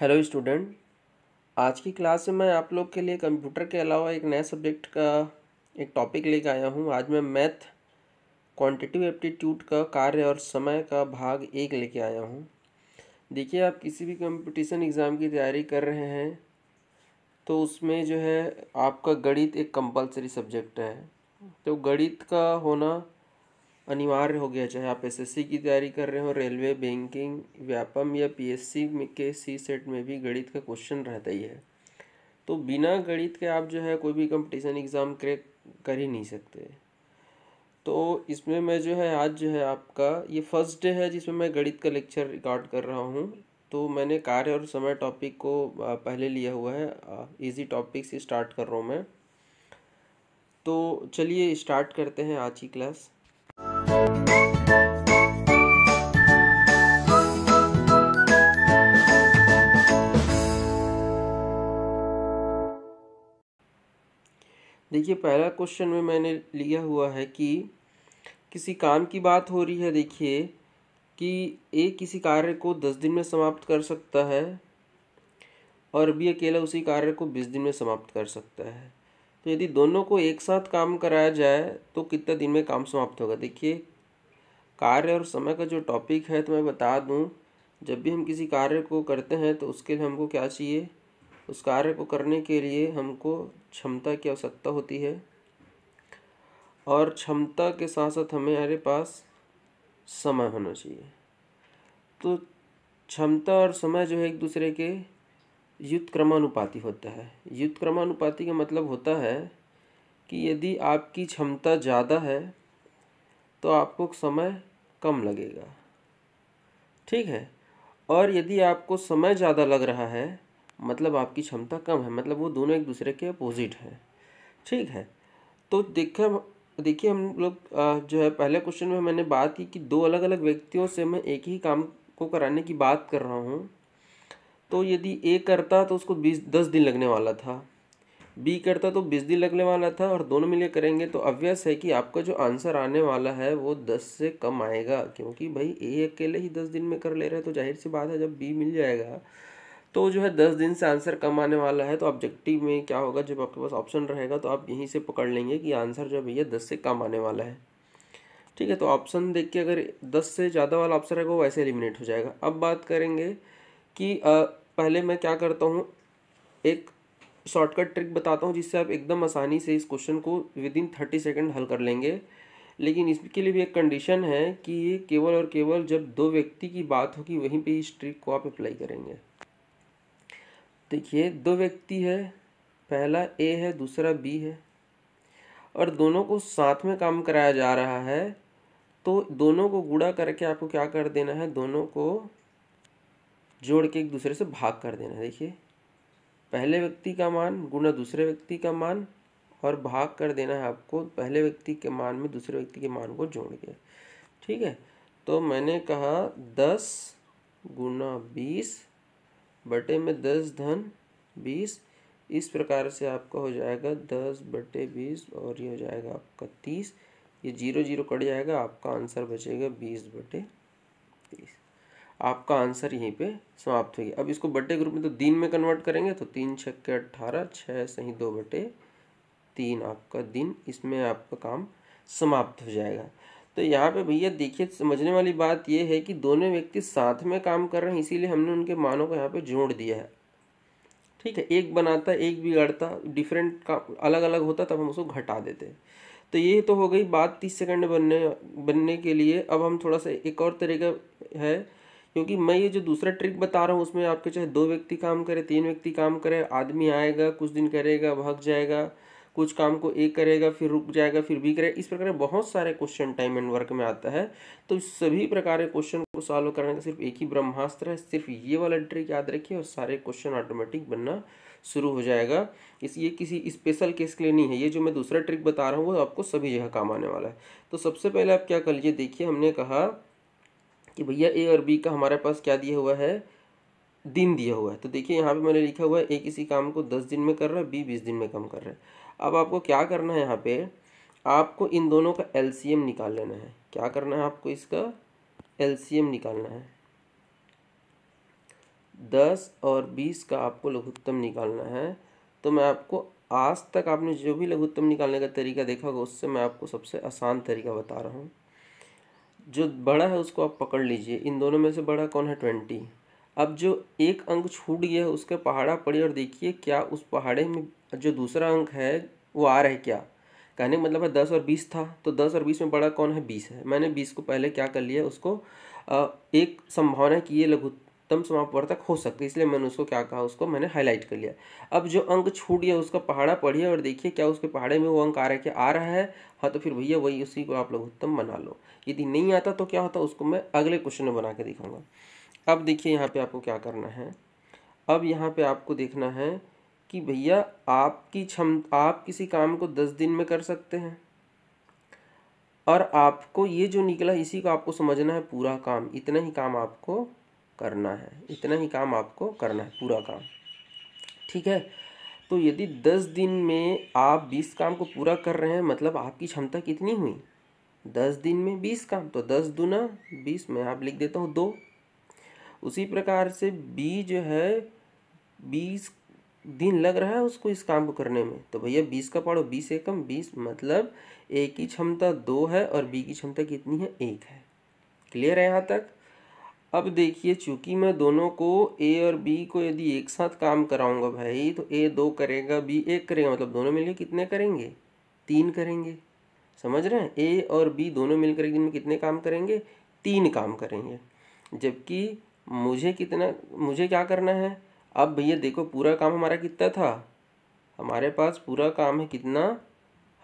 hello student आज की class में मैं आप लोग के लिए कंप्यूटर के अलावा एक नया सब्जेक्ट का एक टॉपिक लेकर आया हूँ आज मैं मैथ क्वांटिटिव एप्टीट्यूड का कार्य और समय का भाग एक लेके आया हूँ देखिए आप किसी भी कंपटीशन एग्ज़ाम की तैयारी कर रहे हैं तो उसमें जो है आपका गणित एक कंपलसरी सब्जेक्ट है तो गणित का होना अनिवार्य हो गया चाहे आप एसएससी की तैयारी कर रहे हो रेलवे बैंकिंग व्यापम या पीएससी के सी सेट में भी गणित का क्वेश्चन रहता ही है तो बिना गणित के आप जो है कोई भी कंपटीशन एग्ज़ाम क्रैक कर ही नहीं सकते तो इसमें मैं जो है आज जो है आपका ये फर्स्ट डे है जिसमें मैं गणित का लेक्चर रिकॉर्ड कर रहा हूँ तो मैंने कार्य और समय टॉपिक को पहले लिया हुआ है इजी टॉपिक से स्टार्ट कर रहा हूँ मैं तो चलिए स्टार्ट करते हैं आज की क्लास देखिए पहला क्वेश्चन में मैंने लिया हुआ है कि किसी काम की बात हो रही है देखिए कि ए किसी कार्य को दस दिन में समाप्त कर सकता है और बी अकेला उसी कार्य को बीस दिन में समाप्त कर सकता है तो यदि दोनों को एक साथ काम कराया जाए तो कितने दिन में काम समाप्त होगा देखिए कार्य और समय का जो टॉपिक है तो मैं बता दूं जब भी हम किसी कार्य को करते हैं तो उसके लिए हमको क्या चाहिए उस कार्य को करने के लिए हमको क्षमता की आवश्यकता होती है और क्षमता के साथ साथ हमारे पास समय होना चाहिए तो क्षमता और समय जो है एक दूसरे के युद्ध क्रमानुपाती होता है युद्ध क्रमानुपाती का मतलब होता है कि यदि आपकी क्षमता ज़्यादा है तो आपको समय कम लगेगा ठीक है और यदि आपको समय ज़्यादा लग रहा है मतलब आपकी क्षमता कम है मतलब वो दोनों एक दूसरे के अपोजिट हैं ठीक है तो देखे देखिए हम लोग जो है पहले क्वेश्चन में मैंने बात की कि दो अलग अलग व्यक्तियों से मैं एक ही काम को कराने की बात कर रहा हूँ तो यदि ए करता तो उसको बीस दस दिन लगने वाला था बी करता तो बीस दिन लगने वाला था और दोनों मिले करेंगे तो अव्यस है कि आपका जो आंसर आने वाला है वो दस से कम आएगा क्योंकि भाई ए अकेले ही दस दिन में कर ले रहा है तो जाहिर सी बात है जब बी मिल जाएगा तो जो है दस दिन से आंसर कम आने वाला है तो ऑब्जेक्टिव में क्या होगा जब आपके पास ऑप्शन रहेगा तो आप यहीं से पकड़ लेंगे कि आंसर जो है भैया दस से कम आने वाला है ठीक है तो ऑप्शन देख के अगर दस से ज़्यादा वाला ऑप्शन रहेगा वो वैसे एलिमिनेट हो जाएगा अब बात करेंगे कि आ, पहले मैं क्या करता हूँ एक शॉर्टकट ट्रिक बताता हूँ जिससे आप एकदम आसानी से इस क्वेश्चन को विद इन थर्टी सेकेंड हल कर लेंगे लेकिन इसके लिए भी एक कंडीशन है कि ये केवल और केवल जब दो व्यक्ति की बात होगी वहीं पे इस ट्रिक को आप अप्लाई करेंगे देखिए दो व्यक्ति है पहला ए है दूसरा बी है और दोनों को साथ में काम कराया जा रहा है तो दोनों को गुड़ा करके आपको क्या कर देना है दोनों को जोड़ के एक दूसरे से भाग कर देना है देखिए पहले व्यक्ति का मान गुणा दूसरे व्यक्ति का मान और भाग कर देना है आपको पहले व्यक्ति के मान में दूसरे व्यक्ति के मान को जोड़ के ठीक है तो मैंने कहा दस गुना बीस बटे में दस धन बीस इस प्रकार से आपका हो जाएगा दस बटे बीस और ये हो जाएगा आपका तीस ये जीरो जीरो कट जाएगा आपका आंसर बचेगा बीस बटे तीस आपका आंसर यहीं पे समाप्त हो गया अब इसको बटे ग्रुप में तो दिन में कन्वर्ट करेंगे तो तीन छक्के अट्ठारह छः सही दो बटे तीन आपका दिन इसमें आपका काम समाप्त हो जाएगा तो यहाँ पे भैया देखिए समझने वाली बात यह है कि दोनों व्यक्ति साथ में काम कर रहे हैं इसीलिए हमने उनके मानों को यहाँ पे जोड़ दिया है ठीक है एक बनाता एक बिगाड़ता डिफरेंट का अलग अलग होता तब हम उसको घटा देते तो ये तो हो गई बात तीस सेकंड बनने बनने के लिए अब हम थोड़ा सा एक और तरीका है क्योंकि मैं ये जो दूसरा ट्रिक बता रहा हूँ उसमें आपके चाहे दो व्यक्ति काम करे तीन व्यक्ति काम करे आदमी आएगा कुछ दिन करेगा भाग जाएगा कुछ काम को ए करेगा फिर रुक जाएगा फिर बी करेगा इस प्रकार बहुत सारे क्वेश्चन टाइम एंड वर्क में आता है तो सभी प्रकार के क्वेश्चन को सॉल्व करने का सिर्फ एक ही ब्रह्मास्त्र है सिर्फ ये वाला ट्रिक याद रखिए और सारे क्वेश्चन ऑटोमेटिक बनना शुरू हो जाएगा इस ये किसी स्पेशल केस के लिए नहीं है ये जो मैं दूसरा ट्रिक बता रहा हूँ वो आपको सभी जगह काम आने वाला है तो सबसे पहले आप क्या कर लीजिए देखिए हमने कहा कि भैया ए और बी का हमारे पास क्या दिया हुआ है दिन दिया हुआ है तो देखिए यहाँ पे मैंने लिखा हुआ है ए किसी काम को दस दिन में कर रहा है बी बीस दिन में काम कर रहा है अब आपको क्या करना है यहाँ पे आपको इन दोनों का एलसीएम निकाल लेना है क्या करना है आपको इसका एलसीएम निकालना है दस और बीस का आपको लघुत्तम निकालना है तो मैं आपको आज तक आपने जो भी लघुत्तम निकालने का तरीका देखा होगा उससे मैं आपको सबसे आसान तरीका बता रहा हूँ जो बड़ा है उसको आप पकड़ लीजिए इन दोनों में से बड़ा कौन है ट्वेंटी अब जो एक अंक छूट गया है उसका पहाड़ा पड़ी और देखिए क्या उस पहाड़े में जो दूसरा अंक है वो आ रहा है क्या कहने का मतलब है दस और बीस था तो दस और बीस में बड़ा कौन है बीस है मैंने बीस को पहले क्या कर लिया उसको एक संभावना है कि ये लघुत्तम समापवर्तक हो सकते है इसलिए मैंने उसको क्या कहा उसको मैंने हाईलाइट कर लिया अब जो अंक छूट गया उसका पहाड़ा पढ़िए और देखिए क्या उसके पहाड़े में वो अंक आ रहा है क्या आ रहा है हाँ तो फिर भैया वही उसी को आप लघुत्तम बना लो यदि नहीं आता तो क्या होता उसको मैं अगले क्वेश्चन में बना के दिखाऊंगा अब देखिए यहाँ पर आपको क्या करना है अब यहाँ पर आपको देखना है कि भैया आपकी क्षम आप किसी काम को दस दिन में कर सकते हैं और आपको ये जो निकला इसी को आपको समझना है पूरा काम इतना ही काम आपको करना है इतना ही काम आपको करना है पूरा काम ठीक है तो यदि दस दिन में आप बीस काम को पूरा कर रहे हैं मतलब आपकी क्षमता कितनी हुई दस दिन में बीस काम तो दस दूना बीस में आप लिख देता हूँ दो उसी प्रकार से बी जो है बीस दिन लग रहा है उसको इस काम को करने में तो भैया बीस का पढ़ो बीस एकम बीस मतलब ए की क्षमता दो है और बी की क्षमता कितनी है एक है क्लियर है यहाँ तक अब देखिए चूंकि मैं दोनों को ए और बी को यदि एक साथ काम कराऊंगा भाई तो ए दो करेगा बी एक करेगा मतलब दोनों मिलकर कितने करेंगे तीन करेंगे समझ रहे हैं ए और बी दोनों मिलकर एक दिन में कितने काम करेंगे तीन काम करेंगे जबकि मुझे कितना मुझे क्या करना है अब भैया देखो पूरा काम हमारा कितना था हमारे पास पूरा काम है कितना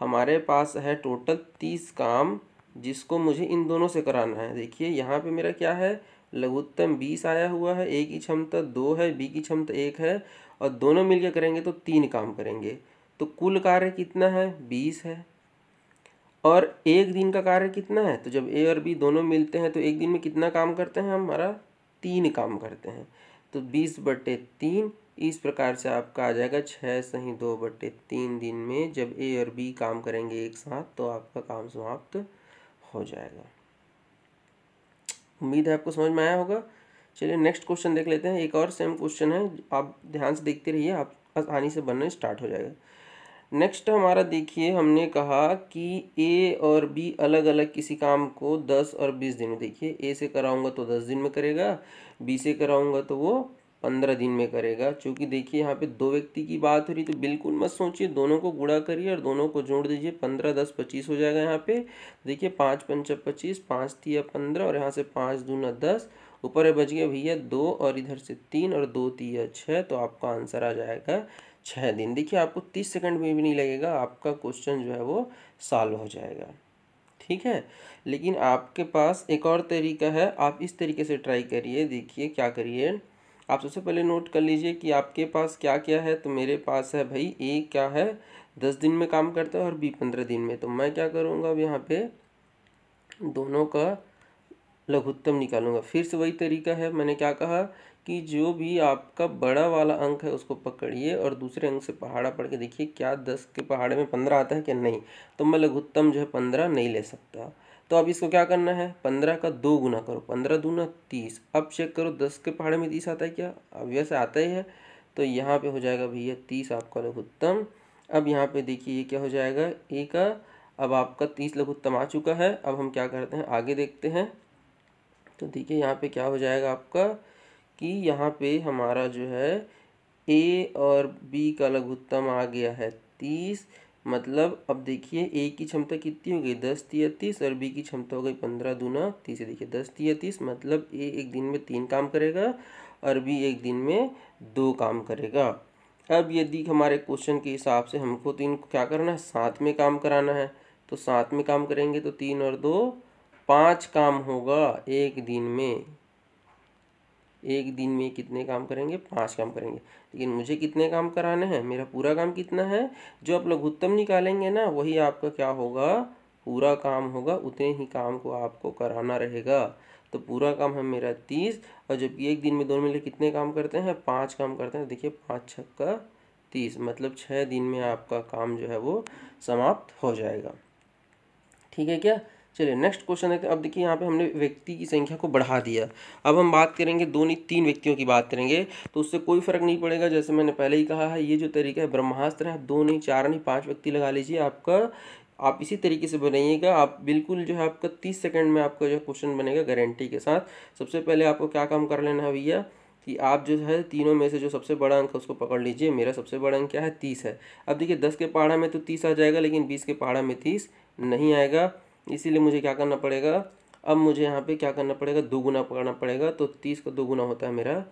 हमारे पास है टोटल तीस काम जिसको मुझे इन दोनों से कराना है देखिए यहाँ पे मेरा क्या है लघुत्तम बीस आया हुआ है ए की क्षमता दो है बी की क्षमता एक है और दोनों मिलकर करेंगे तो तीन काम करेंगे तो कुल कार्य कितना है बीस है और एक दिन का कार्य कितना है तो जब ए और बी दोनों मिलते हैं तो एक दिन में कितना काम करते हैं हमारा तीन काम करते हैं तो बीस बटे तीन इस प्रकार से आपका आ जाएगा छः सही दो बटे तीन दिन में जब ए और बी काम करेंगे एक साथ तो आपका काम समाप्त हो जाएगा उम्मीद है आपको समझ में आया होगा चलिए नेक्स्ट क्वेश्चन देख लेते हैं एक और सेम क्वेश्चन है आप ध्यान से देखते रहिए आप आसानी से बनना स्टार्ट हो जाएगा नेक्स्ट हमारा देखिए हमने कहा कि ए और बी अलग अलग किसी काम को दस और बीस दिन में देखिए ए से कराऊंगा तो दस दिन में करेगा बी से कराऊंगा तो वो पंद्रह दिन में करेगा चूँकि देखिए यहाँ पे दो व्यक्ति की बात हो रही तो बिल्कुल मत सोचिए दोनों को गुड़ा करिए और दोनों को जोड़ दीजिए पंद्रह दस पच्चीस हो जाएगा यहाँ पे देखिए पाँच पंच पच्चीस पाँच थी पंद्रह और यहाँ से पाँच दूना दस ऊपर बच गया भैया दो और इधर से तीन और दो तीन छः तो आपका आंसर आ जाएगा छः दिन देखिए आपको तीस सेकंड में भी नहीं लगेगा आपका क्वेश्चन जो है वो सॉल्व हो जाएगा ठीक है लेकिन आपके पास एक और तरीका है आप इस तरीके से ट्राई करिए देखिए क्या करिए आप सबसे पहले नोट कर लीजिए कि आपके पास क्या क्या है तो मेरे पास है भाई ए क्या है दस दिन में काम करता है और बी पंद्रह दिन में तो मैं क्या करूँगा अब यहाँ पे दोनों का लघुत्तम निकालूंगा फिर से वही तरीका है मैंने क्या कहा कि जो भी आपका बड़ा वाला अंक है उसको पकड़िए और दूसरे अंक से पहाड़ा पढ़ के देखिए क्या दस के पहाड़े में पंद्रह आता है कि नहीं तो मैं लघुत्तम जो है पंद्रह नहीं ले सकता तो अब इसको क्या करना है पंद्रह का दो गुना करो पंद्रह दूना तीस अब चेक करो दस के पहाड़े में तीस आता है क्या अब वैसे आता ही है तो यहाँ पे हो जाएगा भैया तीस आपका लघुत्तम अब यहाँ पे देखिए ये क्या हो जाएगा एक अब आपका तीस लघुत्तम आ चुका है अब हम क्या करते हैं आगे देखते हैं तो देखिए यहाँ पर क्या हो जाएगा आपका कि यहाँ पे हमारा जो है ए और बी का लघुत्तम आ गया है तीस मतलब अब देखिए ए की क्षमता कितनी हो गई दस तीय तीस और बी की क्षमता हो गई पंद्रह दूना तीस देखिए दस तीय तीस मतलब ए एक दिन में तीन काम करेगा और बी एक दिन में दो काम करेगा अब यदि हमारे क्वेश्चन के हिसाब से हमको तो इनको क्या करना है साथ में काम कराना है तो साथ में काम करेंगे तो तीन और दो पाँच काम होगा एक दिन में एक दिन में कितने काम करेंगे पाँच काम करेंगे लेकिन मुझे कितने काम कराने हैं मेरा पूरा काम कितना है जो आप लघुत्तम निकालेंगे ना वही आपका क्या होगा पूरा काम होगा उतने ही काम को आपको कराना रहेगा तो पूरा काम है मेरा तीस और जब एक दिन में दोनों मिले कितने काम करते हैं पाँच काम करते हैं देखिए पाँच छक्का तीस मतलब छः दिन में आपका काम जो है वो समाप्त हो जाएगा ठीक है क्या चलिए नेक्स्ट क्वेश्चन है तो अब देखिए यहाँ पे हमने व्यक्ति की संख्या को बढ़ा दिया अब हम बात करेंगे दो नहीं तीन व्यक्तियों की बात करेंगे तो उससे कोई फर्क नहीं पड़ेगा जैसे मैंने पहले ही कहा है ये जो तरीका है ब्रह्मास्त्र है आप दो नहीं चार नहीं पाँच व्यक्ति लगा लीजिए आपका आप इसी तरीके से बनाइएगा आप बिल्कुल जो है आपका तीस सेकेंड में आपका जो क्वेश्चन बनेगा गारंटी के साथ सबसे पहले आपको क्या काम कर लेना है भैया कि आप जो है तीनों में से जो सबसे बड़ा अंक है उसको पकड़ लीजिए मेरा सबसे बड़ा अंक क्या है तीस है अब देखिए दस के पहाड़ा में तो तीस आ जाएगा लेकिन बीस के पहाड़ा में तीस नहीं आएगा इसीलिए मुझे क्या करना पड़ेगा अब मुझे यहाँ पे क्या करना पड़ेगा दोगुना पकड़ना पड़ेगा तो तीस का दोगुना होता है मेरा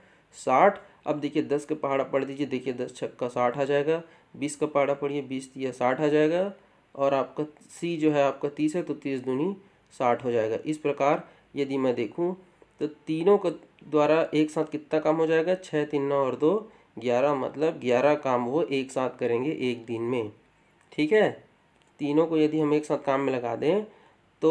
साठ अब देखिए दस का पहाड़ा पढ़ दीजिए देखिए दस छक्का साठ आ जाएगा बीस का पहाड़ा पढ़िए बीस या साठ आ जाएगा और आपका सी जो है आपका तीस है तो तीस दूनी साठ हो जाएगा इस प्रकार यदि मैं देखूँ तो तीनों का द्वारा एक साथ कितना काम हो जाएगा छः तीन नौ और दो ग्यारह मतलब ग्यारह काम वो एक साथ करेंगे एक दिन में ठीक है तीनों को यदि हम एक साथ काम में लगा दें तो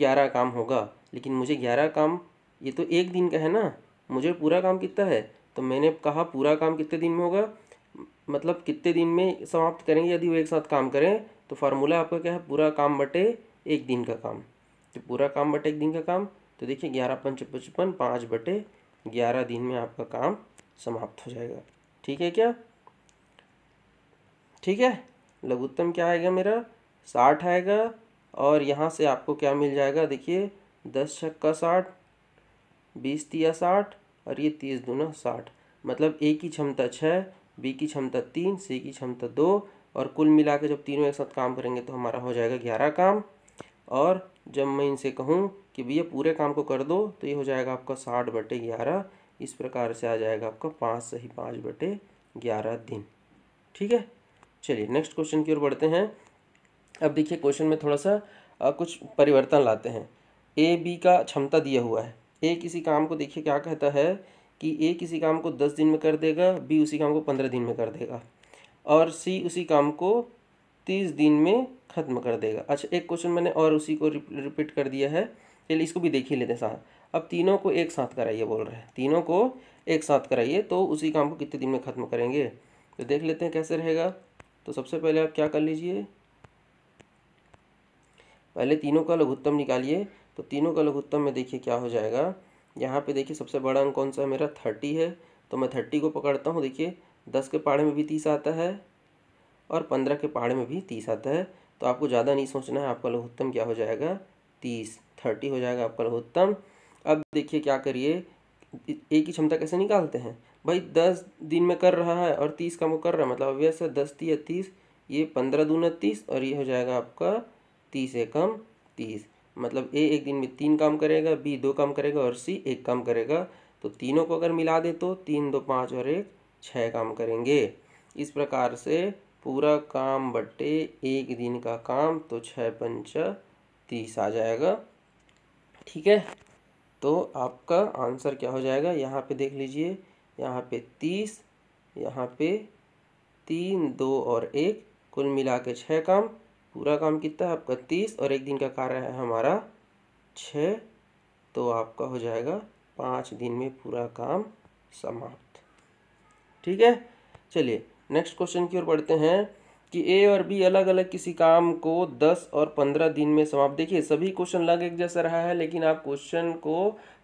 ग्यारह काम होगा लेकिन मुझे ग्यारह काम ये तो एक दिन का है ना मुझे पूरा काम कितना है तो मैंने कहा पूरा काम कितने दिन में होगा मतलब कितने दिन में समाप्त करेंगे यदि वो एक साथ काम करें तो फार्मूला आपका क्या है पूरा काम बटे एक दिन का काम तो पूरा काम बटे एक दिन का काम तो देखिए ग्यारह पंच पचपन पाँच बटे ग्यारह दिन में आपका काम समाप्त हो जाएगा ठीक है क्या ठीक है लघुत्तम क्या आएगा मेरा साठ आएगा और यहाँ से आपको क्या मिल जाएगा देखिए दस छक्का साठ बीस तिया साठ और ये तीस दूना साठ मतलब ए की क्षमता छः बी की क्षमता तीन सी की क्षमता दो और कुल मिला के जब तीनों एक साथ काम करेंगे तो हमारा हो जाएगा ग्यारह काम और जब मैं इनसे कहूँ कि भैया पूरे काम को कर दो तो ये हो जाएगा आपका साठ बटे ग्यारह इस प्रकार से आ जाएगा आपका पाँच सही पाँच बटे ग्यारह दिन ठीक है चलिए नेक्स्ट क्वेश्चन की ओर बढ़ते हैं अब देखिए क्वेश्चन में थोड़ा सा आ, कुछ परिवर्तन लाते हैं ए बी का क्षमता दिया हुआ है ए किसी काम को देखिए क्या कहता है कि ए किसी काम को दस दिन में कर देगा बी उसी काम को पंद्रह दिन में कर देगा और सी उसी काम को तीस दिन में ख़त्म कर देगा अच्छा एक क्वेश्चन मैंने और उसी को रिपीट कर दिया है चलिए इसको भी देख ही लेते हैं साथ अब तीनों को एक साथ कराइए बोल रहे हैं तीनों को एक साथ कराइए तो उसी काम को कितने दिन में ख़त्म करेंगे तो देख लेते हैं कैसे रहेगा तो सबसे पहले आप क्या कर लीजिए पहले तीनों का लघुत्तम निकालिए तो तीनों का लघुत्तम में देखिए क्या हो जाएगा यहाँ पे देखिए सबसे बड़ा अंक कौन सा है मेरा थर्टी है तो मैं थर्टी को पकड़ता हूँ देखिए दस के पहाड़े में भी तीस आता है और पंद्रह के पहाड़े में भी तीस आता है तो आपको ज़्यादा नहीं सोचना है आपका लघुत्तम क्या हो जाएगा तीस थर्टी हो जाएगा आपका लघुत्तम अब देखिए क्या करिए एक ही क्षमता कैसे निकालते हैं भाई दस दिन में कर रहा है और तीस का वो कर रहा है मतलब अभ्यास है दस तीस तीस ये पंद्रह दूना तीस और ये हो जाएगा आपका तीस एक कम तीस मतलब ए एक दिन में तीन काम करेगा बी दो काम करेगा और सी एक काम करेगा तो तीनों को अगर मिला दे तो तीन दो पाँच और एक छः काम करेंगे इस प्रकार से पूरा काम बटे एक दिन का काम तो छः पंच तीस आ जाएगा ठीक है तो आपका आंसर क्या हो जाएगा यहाँ पे देख लीजिए यहाँ पे तीस यहाँ पे तीन दो और एक कुल मिला के छः काम पूरा काम कितना है आपका तीस और एक दिन का कार्य है हमारा छ तो आपका हो जाएगा पाँच दिन में पूरा काम समाप्त ठीक है चलिए नेक्स्ट क्वेश्चन की ओर बढ़ते हैं कि ए और बी अलग अलग किसी काम को दस और पंद्रह दिन में समाप्त देखिए सभी क्वेश्चन लग एक जैसा रहा है लेकिन आप क्वेश्चन को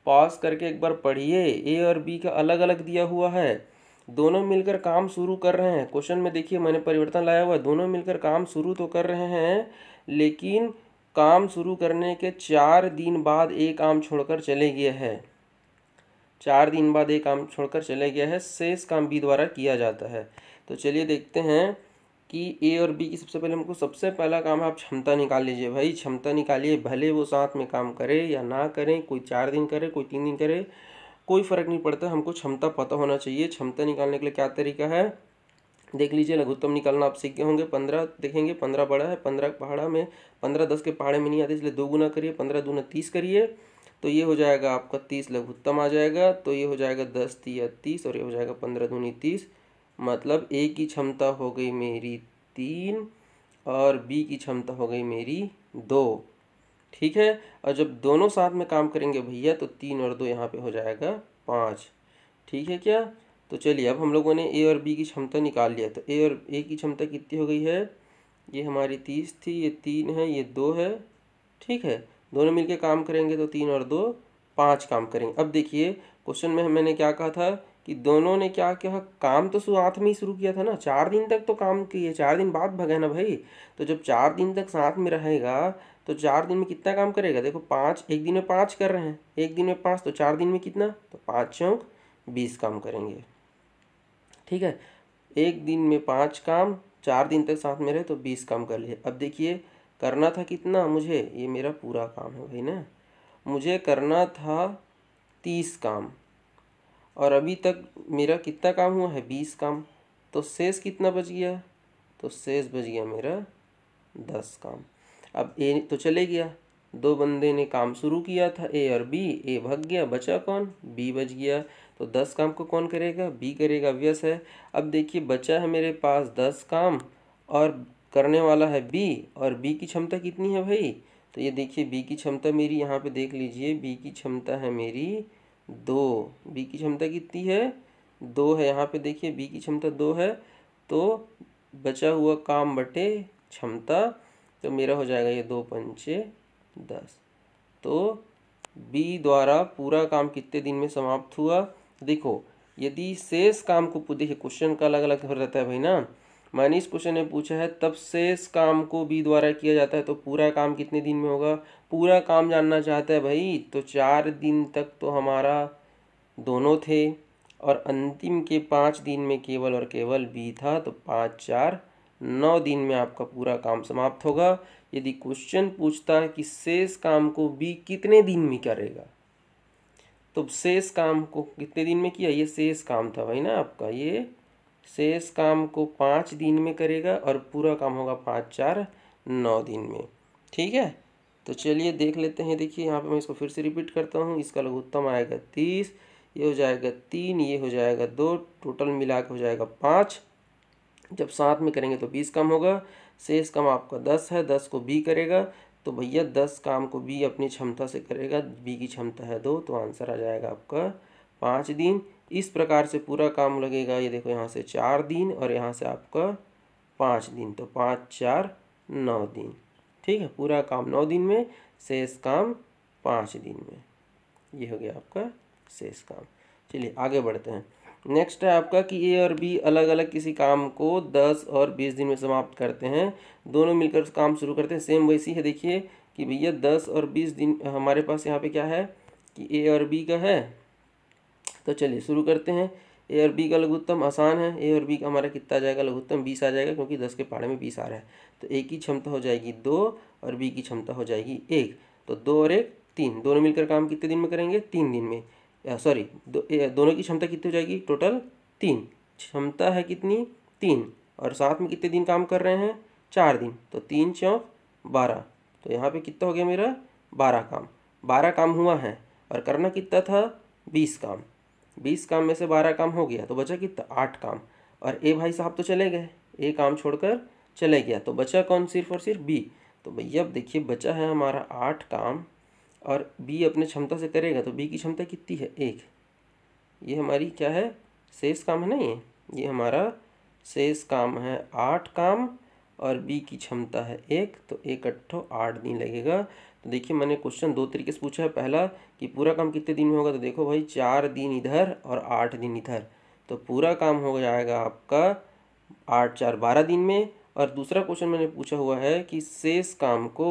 पॉज करके एक बार पढ़िए ए और बी का अलग अलग दिया हुआ है दोनों मिलकर काम शुरू कर रहे हैं क्वेश्चन में देखिए मैंने परिवर्तन लाया हुआ है दोनों मिलकर काम शुरू तो कर रहे हैं लेकिन काम शुरू करने के चार दिन बाद एक काम छोड़कर चले गए है चार दिन बाद एक काम छोड़कर चले गया है शेष काम बी द्वारा किया जाता है तो चलिए देखते हैं कि ए और बी की सबसे पहले हमको सबसे पहला काम है आप क्षमता निकाल लीजिए भाई क्षमता निकालिए भले वो साथ में काम करे या ना करें कोई चार दिन करे कोई तीन दिन करे कोई फ़र्क नहीं पड़ता हमको क्षमता पता होना चाहिए क्षमता निकालने के लिए क्या तरीका है देख लीजिए लघुत्तम निकालना आप सीखे होंगे पंद्रह देखेंगे पंद्रह बड़ा है पंद्रह पहाड़ा में पंद्रह दस के पहाड़े में नहीं आते इसलिए दो गुना करिए पंद्रह दूना तीस करिए तो ये हो जाएगा आपका तीस लघुत्तम आ जाएगा तो ये हो जाएगा दस या तीस और ये हो जाएगा पंद्रह दूनी तीस मतलब ए की क्षमता हो गई मेरी तीन और बी की क्षमता हो गई मेरी दो ठीक है और जब दोनों साथ में काम करेंगे भैया तो तीन और दो यहाँ पे हो जाएगा पाँच ठीक है क्या तो चलिए अब हम लोगों ने ए और बी की क्षमता निकाल लिया तो ए और ए की क्षमता कितनी हो गई है ये हमारी तीस थी ये तीन है ये दो है ठीक है दोनों मिलके काम करेंगे तो तीन और दो पाँच काम करेंगे अब देखिए क्वेश्चन में मैंने क्या कहा था कि दोनों ने क्या कहा काम तो साथ में ही शुरू किया था ना चार दिन तक तो काम किए चार दिन बाद भगे ना भाई तो जब चार दिन तक साथ में रहेगा तो चार दिन में कितना काम करेगा देखो पाँच एक दिन में पाँच कर रहे हैं एक दिन में पाँच तो चार दिन में कितना तो पाँच चौंक बीस काम करेंगे ठीक है एक दिन में पाँच काम चार दिन तक साथ में रहे तो बीस काम कर लिए अब देखिए करना था कितना मुझे ये मेरा पूरा काम है भाई ना मुझे करना था तीस काम और अभी तक मेरा कितना काम हुआ है बीस काम तो शेष कितना बच गया तो शेष बच गया मेरा दस काम अब ए तो चले गया दो बंदे ने काम शुरू किया था ए और बी ए भग गया बचा कौन बी बच गया तो दस काम को कौन करेगा बी करेगा व्यस है अब देखिए बचा है मेरे पास दस काम और करने वाला है बी और बी की क्षमता कितनी है भाई तो ये देखिए बी की क्षमता मेरी यहाँ पे देख लीजिए बी की क्षमता है मेरी दो बी की क्षमता कितनी है दो है यहाँ पे देखिए बी की क्षमता दो है तो बचा हुआ काम बटे क्षमता तो मेरा हो जाएगा ये दो पंचे दस तो बी द्वारा पूरा काम कितने दिन में समाप्त हुआ देखो यदि शेष काम को देखिए क्वेश्चन का अलग अलग तो रहता है भाई ना मैंने इस क्वेश्चन में पूछा है तब शेष काम को बी द्वारा किया जाता है तो पूरा काम कितने दिन में होगा पूरा काम जानना चाहता है भाई तो चार दिन तक तो हमारा दोनों थे और अंतिम के पाँच दिन में केवल और केवल बी था तो पाँच चार नौ दिन में आपका पूरा काम समाप्त होगा यदि क्वेश्चन पूछता है कि शेष काम को बी कितने दिन में करेगा तो शेष काम को कितने दिन में किया ये शेष काम था भाई ना आपका ये शेष काम को पाँच दिन में करेगा और पूरा काम होगा पाँच चार नौ दिन में ठीक है तो चलिए देख लेते हैं देखिए यहाँ पे मैं इसको फिर से रिपीट करता हूँ इसका लघुत्तम आएगा तीस ये हो जाएगा तीन ये हो जाएगा दो टोटल मिला के हो जाएगा पाँच जब सात में करेंगे तो बीस कम होगा शेष कम आपका दस है दस को बी करेगा तो भैया दस काम को बी अपनी क्षमता से करेगा बी की क्षमता है दो तो आंसर आ जाएगा आपका पाँच दिन इस प्रकार से पूरा काम लगेगा ये देखो यहाँ से चार दिन और यहाँ से आपका पाँच दिन तो पाँच चार नौ दिन ठीक है पूरा काम नौ दिन में शेष काम पाँच दिन में ये हो गया आपका शेष काम चलिए आगे बढ़ते हैं नेक्स्ट है आपका कि ए और बी अलग अलग किसी काम को दस और बीस दिन में समाप्त करते हैं दोनों मिलकर काम शुरू करते हैं सेम वैसी है देखिए कि भैया दस और बीस दिन हमारे पास यहाँ पे क्या है कि ए और बी का है तो चलिए शुरू करते हैं ए और बी का लघुत्तम आसान है ए और बी का हमारा कितना आ जाएगा लघुत्तम बीस आ जाएगा क्योंकि दस के पहाड़े में बीस आ रहा है तो ए की क्षमता हो जाएगी दो और बी की क्षमता हो जाएगी एक तो दो और एक तीन दोनों मिलकर काम कितने दिन में करेंगे तीन दिन में सॉरी दो, दोनों की क्षमता कितनी हो जाएगी टोटल तीन क्षमता है कितनी तीन और साथ में कितने दिन काम कर रहे हैं चार दिन तो तीन चौंक बारह तो यहाँ पे कितना हो गया मेरा बारह काम बारह काम हुआ है और करना कितना था बीस काम बीस काम में से बारह काम हो गया तो बचा कितना आठ काम और ए भाई साहब तो चले गए ए काम छोड़कर चले गया तो बचा कौन सिर्फ और सिर्फ बी तो भैया अब देखिए बचा है हमारा आठ काम और बी अपने क्षमता से करेगा तो बी की क्षमता कितनी है एक ये हमारी क्या है शेष काम है ना ये ये हमारा शेष काम है आठ काम और बी की क्षमता है एक तो एक अट्ठो आठ दिन लगेगा तो देखिए मैंने क्वेश्चन दो तरीके से पूछा है पहला कि पूरा काम कितने दिन में होगा तो देखो भाई चार दिन इधर और आठ दिन इधर तो पूरा काम हो जाएगा आपका आठ चार बारह दिन में और दूसरा क्वेश्चन मैंने पूछा हुआ है कि शेष काम को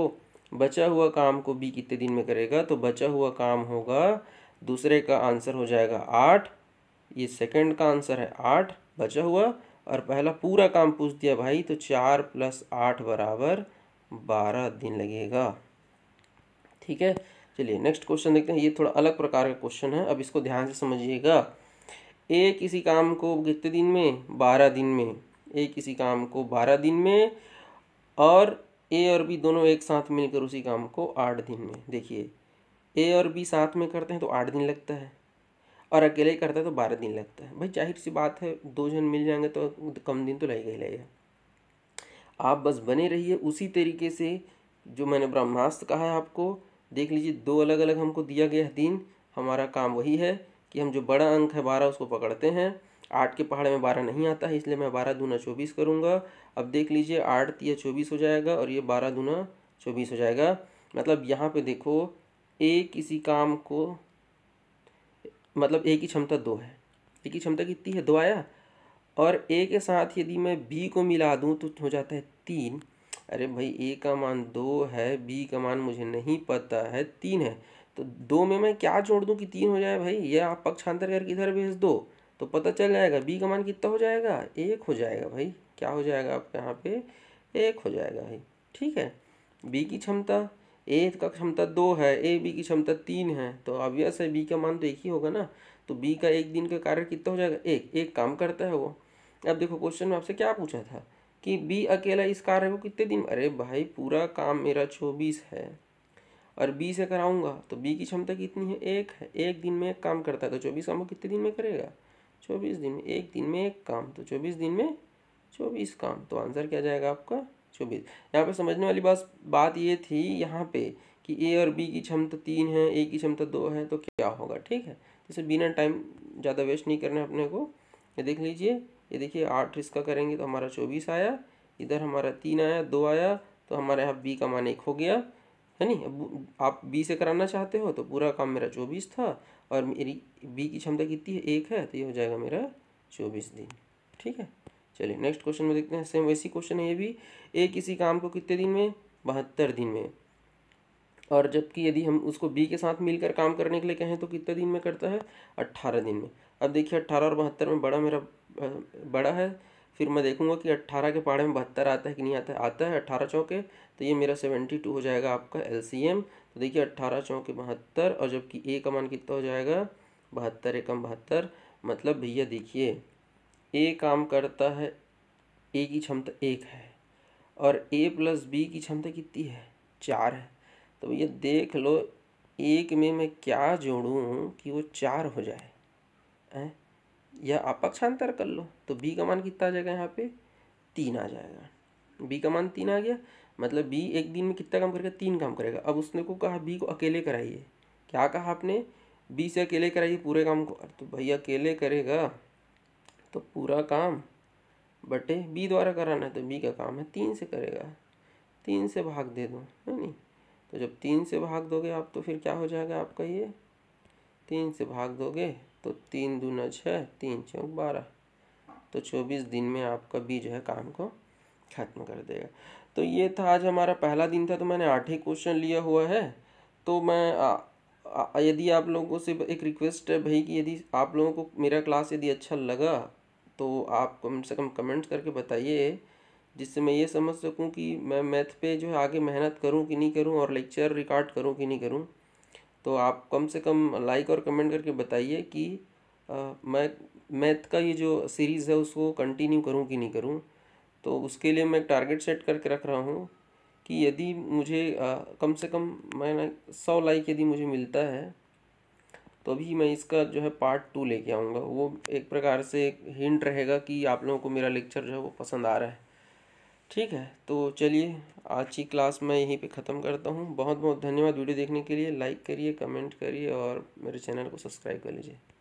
बचा हुआ काम को बी कितने दिन में करेगा तो बचा हुआ काम होगा दूसरे का आंसर हो जाएगा आठ ये सेकंड का आंसर है आठ बचा हुआ और पहला पूरा काम पूछ दिया भाई तो चार प्लस आठ बराबर बारह दिन लगेगा ठीक है चलिए नेक्स्ट क्वेश्चन देखते हैं ये थोड़ा अलग प्रकार का क्वेश्चन है अब इसको ध्यान से समझिएगा ए किसी काम को कितने दिन में बारह दिन में ए किसी काम को बारह दिन में और ए और बी दोनों एक साथ मिलकर उसी काम को आठ दिन में देखिए ए और बी साथ में करते हैं तो आठ दिन लगता है और अकेले करता है तो बारह दिन लगता है भाई जाहिर सी बात है दो जन मिल जाएंगे तो कम दिन तो लगेगा ही लगेगा आप बस बने रहिए उसी तरीके से जो मैंने ब्रह्मास्त्र कहा है आपको देख लीजिए दो अलग अलग हमको दिया गया दिन हमारा काम वही है कि हम जो बड़ा अंक है बारह उसको पकड़ते हैं आठ के पहाड़ में बारह नहीं आता है इसलिए मैं बारह दूना चौबीस करूँगा अब देख लीजिए आठ या चौबीस हो जाएगा और ये बारह दूना चौबीस हो जाएगा मतलब यहाँ पे देखो ए किसी काम को मतलब ए की क्षमता दो है ए की क्षमता कितनी है दो आया और ए के साथ यदि मैं बी को मिला दूँ तो हो जाता है तीन अरे भाई ए का मान दो है बी का मान मुझे नहीं पता है तीन है तो दो में मैं क्या जोड़ दूँ कि तीन हो जाए भाई यह आप पक्षांतर करके इधर भेज दो तो पता चल जाएगा बी का मान कितना हो जाएगा एक हो जाएगा भाई क्या हो जाएगा आपके यहाँ पे एक हो जाएगा भाई ठीक है बी की क्षमता ए का क्षमता दो है ए बी की क्षमता तीन है तो ऑब्वियस है बी का मान तो एक ही होगा ना तो बी का एक दिन का कार्य कितना हो जाएगा एक एक काम करता है वो अब देखो क्वेश्चन में आपसे क्या पूछा था कि बी अकेला इस कार्य को कितने दिन अरे भाई पूरा काम मेरा चौबीस है और बी से कराऊंगा तो बी की क्षमता कितनी है एक है एक दिन में एक काम करता है तो चौबीस काम को कितने दिन में करेगा चौबीस दिन में एक दिन में एक काम तो चौबीस दिन में चौबीस काम तो आंसर क्या जाएगा आपका चौबीस यहाँ पे समझने वाली बात बात ये थी यहाँ पे कि ए और बी की क्षमता तीन है ए की क्षमता दो है तो क्या होगा ठीक है जैसे बिना टाइम ज़्यादा वेस्ट नहीं करना अपने को ये देख लीजिए ये देखिए आठ इसका करेंगे तो हमारा चौबीस आया इधर हमारा तीन आया दो आया तो हमारे यहाँ बी का मान एक हो गया है नहीं आप बी से कराना चाहते हो तो पूरा काम मेरा चौबीस था और मेरी बी की क्षमता कितनी है एक है तो ये हो जाएगा मेरा चौबीस दिन ठीक है चलिए नेक्स्ट क्वेश्चन में देखते हैं सेम वैसी क्वेश्चन है ये भी ए किसी काम को कितने दिन में बहत्तर दिन में और जबकि यदि हम उसको बी के साथ मिलकर काम करने के लिए कहें तो कितने दिन में करता है अट्ठारह दिन में अब देखिए अट्ठारह और बहत्तर में बड़ा मेरा बड़ा है फिर मैं देखूंगा कि अट्ठारह के पहाड़े में बहत्तर आता है कि नहीं आता है आता है अट्ठारह चौके तो ये मेरा सेवेंटी टू हो जाएगा आपका एल सी एम तो देखिए अट्ठारह चौके बहत्तर और जबकि ए का मान कितना हो जाएगा बहत्तर एकम बहत्तर मतलब भैया देखिए ए काम करता है ए की क्षमता एक है और ए प्लस बी की क्षमता कितनी है चार है तो भैया देख लो एक में मैं क्या जोड़ूँ कि वो चार हो जाए हैं आप अपक्षांतर कर लो तो बी का मान कितना आ जाएगा यहाँ पे तीन आ जाएगा बी का मान तीन आ गया मतलब बी एक दिन में कितना काम करेगा तीन काम करेगा अब उसने को कहा बी को अकेले कराइए क्या कहा आपने बी से अकेले कराइए पूरे काम को तो भैया अकेले करेगा तो पूरा काम बटे बी द्वारा कराना है तो बी का काम है तीन से करेगा तीन से भाग दे दो है नहीं तो जब तीन से भाग दोगे आप तो फिर क्या हो जाएगा आपका ये तीन से भाग दोगे तो तीन दूना छः तीन चौक बारह तो चौबीस दिन में आपका भी जो है काम को खत्म कर देगा तो ये था आज हमारा पहला दिन था तो मैंने आठ ही क्वेश्चन लिया हुआ है तो मैं यदि आप लोगों से एक रिक्वेस्ट है भाई कि यदि आप लोगों को मेरा क्लास यदि अच्छा लगा तो आप कम से कम कमेंट्स करके बताइए जिससे मैं ये समझ सकूं कि मैं मैथ पे जो है आगे मेहनत करूं कि नहीं करूं और लेक्चर रिकॉर्ड करूं कि नहीं करूं तो आप कम से कम लाइक और कमेंट करके बताइए कि आ, मैं मैथ का ये जो सीरीज़ है उसको कंटिन्यू करूँ कि नहीं करूँ तो उसके लिए मैं टारगेट सेट करके रख रहा हूँ कि यदि मुझे आ, कम से कम मैं सौ लाइक यदि मुझे मिलता है तो अभी मैं इसका जो है पार्ट टू लेके आऊँगा वो एक प्रकार से एक हिंट रहेगा कि आप लोगों को मेरा लेक्चर जो है वो पसंद आ रहा है ठीक है तो चलिए आज की क्लास मैं यहीं पे ख़त्म करता हूँ बहुत बहुत धन्यवाद वीडियो देखने के लिए लाइक करिए कमेंट करिए और मेरे चैनल को सब्सक्राइब कर लीजिए